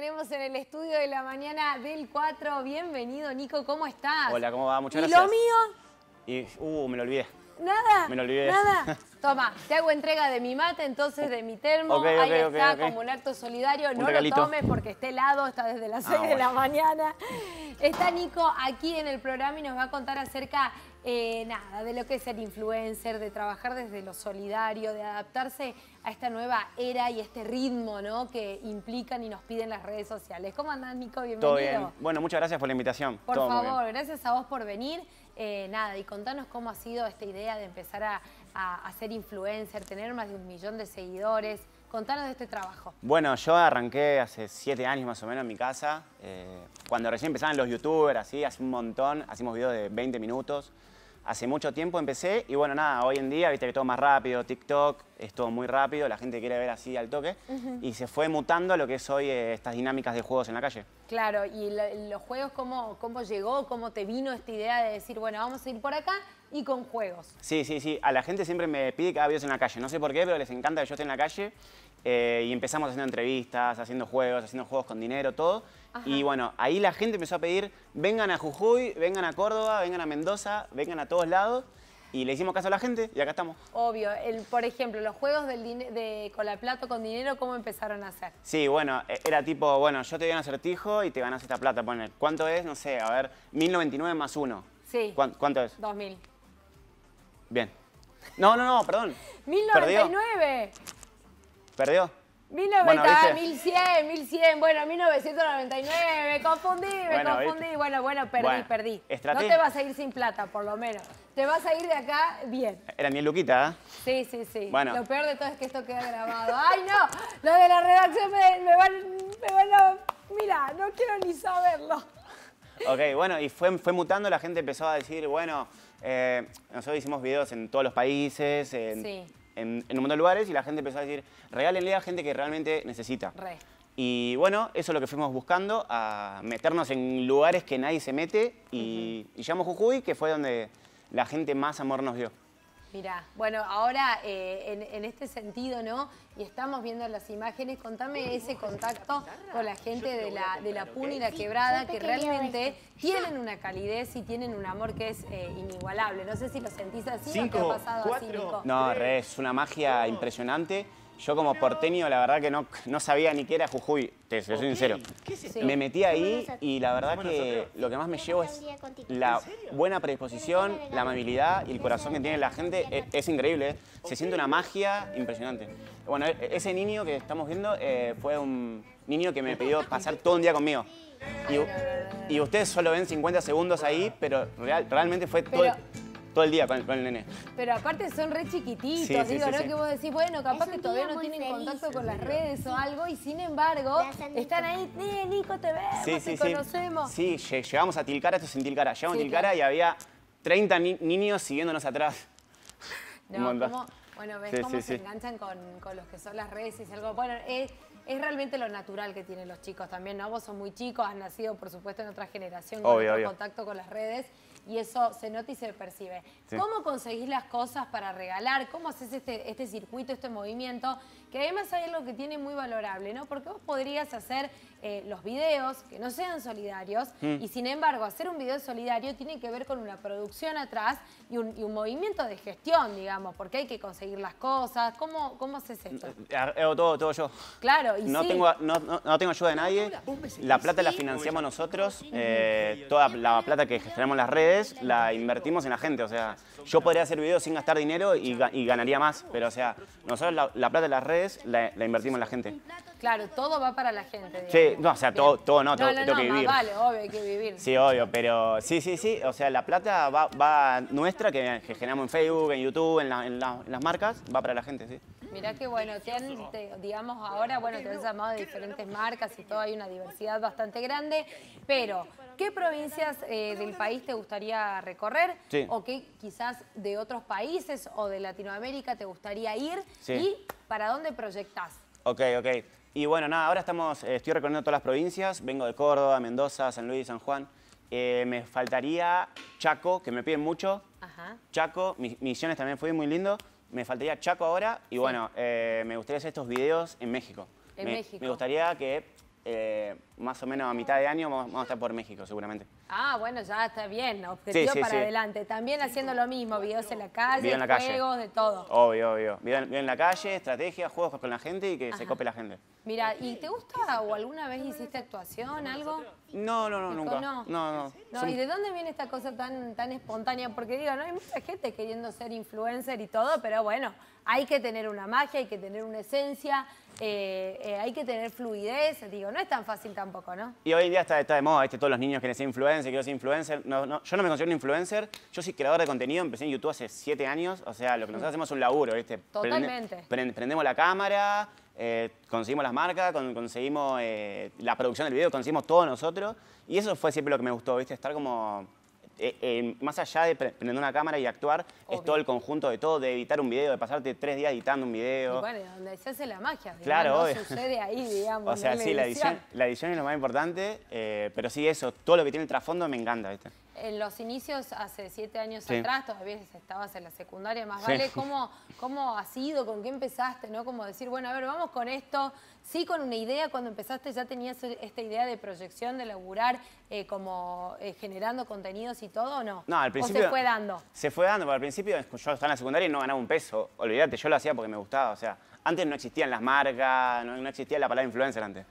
tenemos en el estudio de la mañana del 4. Bienvenido, Nico, ¿cómo estás? Hola, ¿cómo va? Muchas gracias. ¿Y lo mío? Y, uh, me lo olvidé. Nada. Me Nada. Toma, te hago entrega de mi mate, entonces de mi termo. Ahí está, como un acto solidario. no lo tomes porque está helado, está desde las 6 ah, de la mañana. Está Nico aquí en el programa y nos va a contar acerca eh, nada, de lo que es el influencer, de trabajar desde lo solidario, de adaptarse a esta nueva era y este ritmo ¿no? que implican y nos piden las redes sociales. ¿Cómo andás, Nico? Bienvenido. Todo bien. Bueno, muchas gracias por la invitación. Por favor, gracias a vos por venir. Eh, nada, y contanos cómo ha sido esta idea de empezar a, ser influencer, tener más de un millón de seguidores. Contanos de este trabajo. Bueno, yo arranqué hace siete años más o menos en mi casa. Eh, cuando recién empezaban los youtubers, así, hace un montón, hacíamos videos de 20 minutos. Hace mucho tiempo empecé y bueno, nada, hoy en día, viste que todo más rápido, TikTok, es todo muy rápido, la gente quiere ver así al toque, y se fue mutando a lo que es hoy eh, estas dinámicas de juegos en la calle. Claro, y los juegos, ¿cómo, ¿cómo llegó, cómo te vino esta idea de decir, bueno, vamos a ir por acá y con juegos? Sí, sí, sí, a la gente siempre me pide que haga videos en la calle, no sé por qué, pero les encanta que yo esté en la calle, eh, y empezamos haciendo entrevistas, haciendo juegos, haciendo juegos con dinero, todo, Y bueno, ahí la gente empezó a pedir, vengan a Jujuy, vengan a Córdoba, vengan a Mendoza, vengan a todos lados y le hicimos caso a la gente y acá estamos. Obvio. El, por ejemplo, los juegos del de o con dinero, ¿cómo empezaron a hacer? Sí, bueno, e, era tipo, bueno, yo te doy un acertijo y te ganas esta plata. Poner, ¿cuánto es? No sé, a ver, 1099 más uno. Sí. ¿Cuánto, es? 2000. Bien. No, no, no, perdón. 1099. Perdió. 1900, 1100, 1100, bueno, 1999, confundí, me confundí, bueno, bueno, perdí, perdí. No te vas a ir sin plata, por lo menos. Te vas a ir de acá bien. Era el Luquita, ¿eh? Sí, sí, sí. Lo peor de todo es que esto queda grabado. ¡Ay, no! Lo de la redacción me, me van, a... Mira, no quiero ni saberlo. Ok, bueno, y fue, fue mutando, la gente empezó a decir, bueno, eh, nosotros hicimos videos en todos los países, en... Sí en, un montón de lugares y la gente empezó a decir, regálenle a gente que realmente necesita. Y bueno, eso es lo que fuimos buscando, a meternos en lugares que nadie se mete y, llamó Jujuy, que fue donde la gente más amor nos dio. Mirá, bueno, ahora eh, en, este sentido, ¿no? Y estamos viendo las imágenes, contame ese contacto con la gente de la, de Puna y la Quebrada, que realmente tienen una calidez y tienen un amor que es eh, inigualable. No sé si lo sentís así o ha pasado cuatro, así, No, es una magia impresionante. Yo como porteño, la verdad que no, no sabía ni qué era Jujuy, te soy sincero. Me metí ahí y la verdad que lo que más me llevo es la buena predisposición, la amabilidad y el corazón que tiene la gente. Es, increíble, se siente una magia impresionante. Bueno, e, ese niño que estamos viendo eh, fue un niño que me pidió pasar todo un día conmigo. Y, ustedes solo ven 50 segundos ahí, pero realmente fue todo todo el día con el, nene. Pero aparte son re chiquititos, digo, ¿no? Que vos decís, bueno, capaz que todavía no tienen contacto con las redes o algo y sin embargo están ahí, el Nico, te vemos, te conocemos. Sí, llegamos a Tilcara, esto es en Tilcara, llegamos a Tilcara y había 30 niños siguiéndonos atrás. No, bueno, ves cómo se enganchan con, los que son las redes y algo. Bueno, es, realmente lo natural que tienen los chicos también, ¿no? Vos sos muy chicos, han nacido, por supuesto, en otra generación que Obvio, contacto con las redes y eso se nota y se percibe. ¿Cómo conseguís las cosas para regalar? ¿Cómo haces este, este circuito, este movimiento? Que además hay algo que tiene muy valorable, ¿no? Porque vos podrías hacer eh, los videos que no sean solidarios mm. y sin embargo hacer un video solidario tiene que ver con una producción atrás y un, movimiento de gestión, digamos, porque hay que conseguir las cosas. ¿Cómo, cómo haces esto? Eh, eh, todo, todo yo. Claro, y no Tengo, no, tengo ayuda de nadie. La plata la financiamos nosotros. toda la plata que gestionamos las redes la invertimos en la gente. O sea, yo podría hacer videos sin gastar dinero y, ganaría más. Pero, o sea, nosotros la, plata de las redes la invertimos en la gente. Claro, todo va para la gente. Sí, no, o sea, todo, todo no, todo que vivir. vale, obvio, hay que vivir. Sí, obvio, pero sí, sí, sí, o sea, la plata va, va nuestra, que, generamos en Facebook, en YouTube, en, en, las marcas, va para la gente, sí. Mirá que bueno, te han, digamos ahora, bueno, te han llamado de diferentes marcas y todo, hay una diversidad bastante grande, pero ¿qué provincias eh, del país te gustaría recorrer? Sí. ¿O qué quizás de otros países o de Latinoamérica te gustaría ir? Sí. ¿Y para dónde proyectás? Ok, ok. Y bueno, nada, ahora estamos, eh, estoy recorriendo todas las provincias, vengo de Córdoba, Mendoza, San Luis, San Juan. Eh, me faltaría Chaco, que me piden mucho. Chaco, Misiones también fue muy lindo. Me faltaría Chaco ahora y bueno, eh, me gustaría hacer estos videos en México. En México. Me gustaría que eh, más o menos a mitad de año vamos, a estar por México seguramente. Ah, bueno, ya está bien, objetivo para adelante. También haciendo lo mismo, videos en la calle, juegos, de todo. Obvio, obvio. Video, en la calle, estrategia, juegos con la gente y que se cope la gente. Mira, ¿y te gusta o alguna vez hiciste actuación, algo? No, no, no, nunca. No, no, no. ¿Y de dónde viene esta cosa tan, tan espontánea? Porque digo, no hay mucha gente queriendo ser influencer y todo, pero bueno, hay que tener una magia, hay que tener una esencia, eh, eh, hay que tener fluidez. Digo, no es tan fácil tampoco, ¿no? Y hoy en día está, está de moda, ¿viste? Todos los niños quieren ser influencer, quiero ser influencer. No, no, yo no me considero un influencer, yo soy creador de contenido, empecé en YouTube hace siete años, o sea, lo que nosotros hacemos es un laburo, ¿viste? Totalmente. prendemos la cámara, eh, conseguimos las marcas, conseguimos eh, la producción del video, conseguimos todo nosotros. Y eso fue siempre lo que me gustó, ¿viste? Estar como. Eh, más allá de prender una cámara y actuar, es todo el conjunto de todo, de editar un video, de pasarte tres días editando un video. Y bueno, donde se hace la magia, claro, digamos, no sucede ahí, digamos. O sea, sí, la edición, la edición, es lo más importante, pero sí eso, todo lo que tiene el trasfondo me encanta, ¿viste? en los inicios, hace siete años atrás, todavía estabas en la secundaria, más vale, ¿cómo, ¿cómo ha sido? ¿Con qué empezaste? ¿No? Como decir, bueno, a ver, vamos con esto. Sí, con una idea, cuando empezaste ya tenías e, esta idea de proyección, de laburar, eh, como eh, generando contenidos y todo, ¿o no? No, al principio... ¿O se fue dando? Se fue dando, pero al principio yo estaba en la secundaria y no ganaba un peso. Olvídate, yo lo hacía porque me gustaba, o sea, antes no existían las marcas, no existía la palabra influencer antes.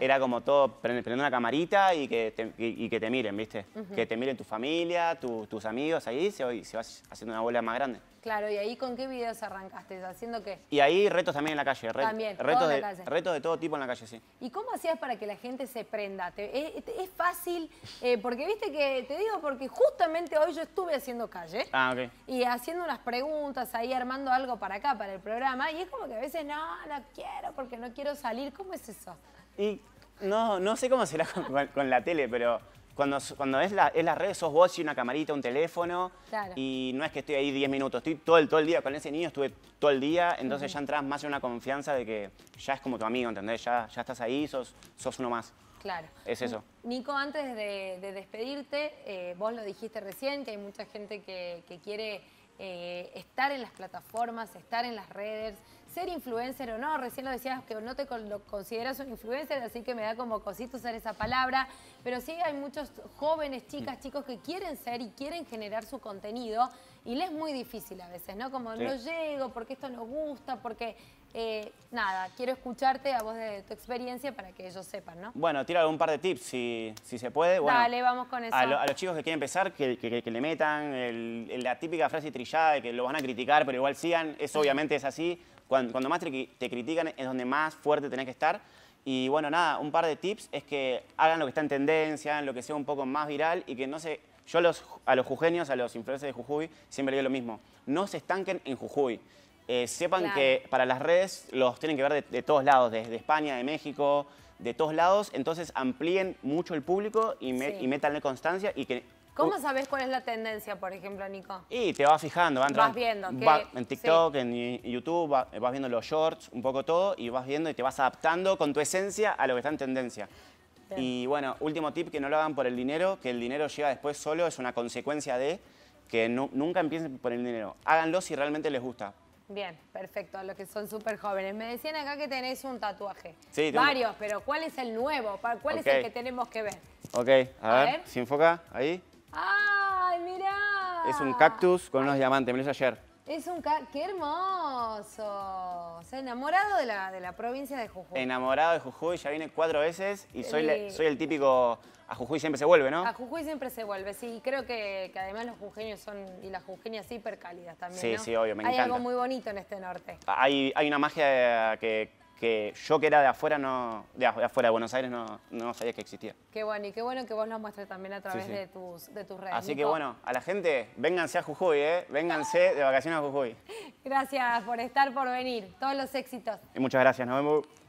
Era como todo, prender una camarita y que te, que te miren, ¿viste? Que te miren tu familia, tus amigos, ahí se, se va haciendo una bola más grande. Claro, ¿y ahí con qué videos arrancaste? ¿Haciendo qué? Y ahí retos también en la calle. retos, de, retos de todo tipo en la calle, sí. ¿Y cómo hacías para que la gente se prenda? Eh, eh, es, fácil, eh, porque viste que, te digo, porque justamente hoy yo estuve haciendo calle. Ah, y haciendo unas preguntas ahí, armando algo para acá, para el programa. Y es como que a veces, no, no quiero porque no quiero salir. ¿Cómo es eso? Y no, no sé cómo será con, la tele, pero cuando, cuando es, la, es la redes sos vos y una camarita, un teléfono. Y no es que estoy ahí 10 minutos, estoy todo el, todo el día con ese niño, estuve todo el día. Entonces ya entras más en una confianza de que ya es como tu amigo, ¿entendés? Ya, ya estás ahí, sos, sos uno más. Claro. Es eso. Nico, antes de, despedirte, eh, vos lo dijiste recién, que hay mucha gente que, que quiere eh, estar en las plataformas, estar en las redes, ser influencer o no. Recién lo decías que no te consideras un influencer, así que me da como cosito usar esa palabra. Pero sí hay muchos jóvenes, chicas, mm. chicos que quieren ser y quieren generar su contenido y les es muy difícil a veces, ¿no? Como no llego, porque esto no gusta, porque eh, nada, quiero escucharte a vos de tu experiencia para que ellos sepan, ¿no? Bueno, tira algún par de tips si, si se puede. Bueno, Dale, vamos con eso. A, los chicos que quieren empezar, que, que, le metan el, la típica frase trillada de que lo van a criticar, pero igual sigan. Eso obviamente es así. Cuando, más te, critican es donde más fuerte tenés que estar. Y bueno, nada, un par de tips es que hagan lo que está en tendencia, lo que sea un poco más viral y que no se yo a los, a los jujeños, a los influencers de Jujuy, siempre digo lo mismo. No se estanquen en Jujuy. Eh, sepan que para las redes los tienen que ver de, todos lados, desde de España, de México, de todos lados. Entonces amplíen mucho el público y, métanle constancia y que ¿Cómo sabes cuál es la tendencia, por ejemplo, Nico? Y te vas fijando, van vas viendo. Va, en TikTok, en YouTube, vas viendo los shorts, un poco todo, y vas viendo y te vas adaptando con tu esencia a lo que está en tendencia. Y bueno, último tip, que no lo hagan por el dinero, que el dinero llega después solo, es una consecuencia de que nunca empiecen por el dinero. Háganlo si realmente les gusta, Bien, perfecto, a los que son súper jóvenes. Me decían acá que tenéis un tatuaje. Sí, Varios, pero ¿cuál es el nuevo? ¿Cuál es el que tenemos que ver? Ok, a, ver, se enfoca ahí. ¡Ay, mirá! Es un cactus con unos diamantes, me lo ayer. Es un ca ¡Qué hermoso! ¿Se ha enamorado de la, de la provincia de Jujuy. Enamorado de Jujuy, ya vine cuatro veces y soy, soy el típico... A Jujuy siempre se vuelve, ¿no? A Jujuy siempre se vuelve, sí. Y creo que, además los jujeños son... Y las jujeñas hiper cálidas también, Sí, sí, obvio, me encanta. Hay algo muy bonito en este norte. Hay, hay una magia que que yo que era de afuera, no, de afuera de Buenos Aires no, sabía que existía. Qué bueno, y qué bueno que vos lo muestres también a través De, tus, de tus redes. Así que bueno, a la gente, vénganse a Jujuy, ¿eh? vénganse de vacaciones a Jujuy. Gracias por estar, por venir. Todos los éxitos. Y muchas gracias, nos vemos.